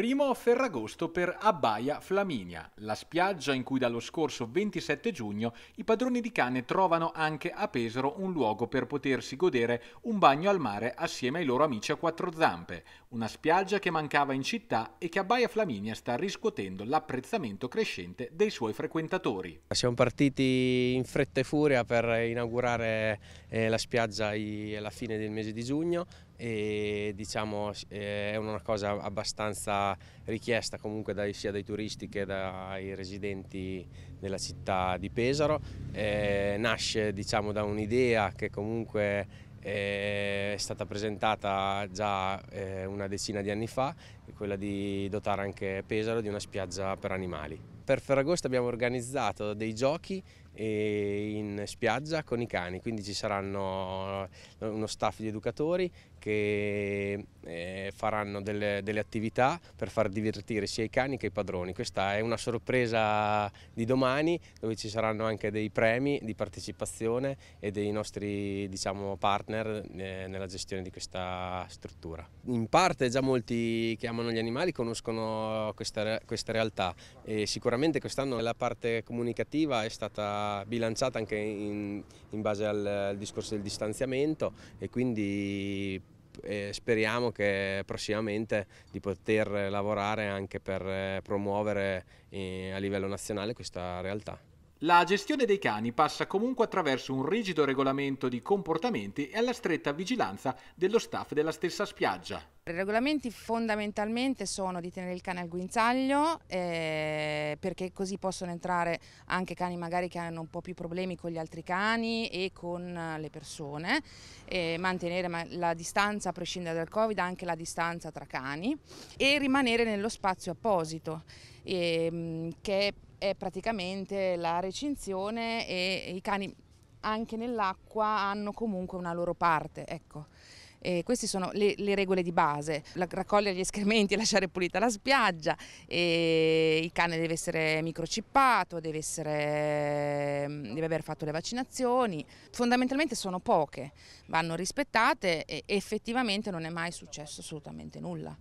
Primo Ferragosto per Abbaia Flaminia, la spiaggia in cui dallo scorso 27 giugno i padroni di cane trovano anche a Pesaro un luogo per potersi godere un bagno al mare assieme ai loro amici a quattro zampe, una spiaggia che mancava in città e che Abbaia Flaminia sta riscuotendo l'apprezzamento crescente dei suoi frequentatori. Siamo partiti in fretta e furia per inaugurare eh, la spiaggia alla fine del mese di giugno, e diciamo eh, è una cosa abbastanza richiesta comunque dai, sia dai turisti che dai residenti della città di Pesaro. Eh, nasce diciamo da un'idea che comunque eh, è stata presentata già eh, una decina di anni fa quella di dotare anche Pesaro di una spiaggia per animali. Per Ferragosto abbiamo organizzato dei giochi in spiaggia con i cani, quindi ci saranno eh, uno staff di educatori che eh, faranno delle, delle attività per far divertire sia i cani che i padroni. Questa è una sorpresa di domani dove ci saranno anche dei premi di partecipazione e dei nostri diciamo, partner eh, nella gestione di questa struttura. In parte già molti chiamano amano gli animali conoscono questa, questa realtà e sicuramente quest'anno la parte comunicativa è stata bilanciata anche in, in base al, al discorso del distanziamento e quindi e eh, speriamo che prossimamente di poter lavorare anche per eh, promuovere eh, a livello nazionale questa realtà. La gestione dei cani passa comunque attraverso un rigido regolamento di comportamenti e alla stretta vigilanza dello staff della stessa spiaggia. I regolamenti fondamentalmente sono di tenere il cane al guinzaglio eh, perché così possono entrare anche cani magari che hanno un po' più problemi con gli altri cani e con eh, le persone, eh, mantenere la distanza a prescindere dal Covid, anche la distanza tra cani e rimanere nello spazio apposito eh, che è praticamente la recinzione e i cani anche nell'acqua hanno comunque una loro parte. Ecco. Eh, queste sono le, le, regole di base, la, raccogliere gli escrementi, e lasciare pulita la spiaggia, eh, il cane deve essere microchippato, deve, essere, mm, deve, aver fatto le vaccinazioni, fondamentalmente sono poche, vanno rispettate e effettivamente non è mai successo assolutamente nulla.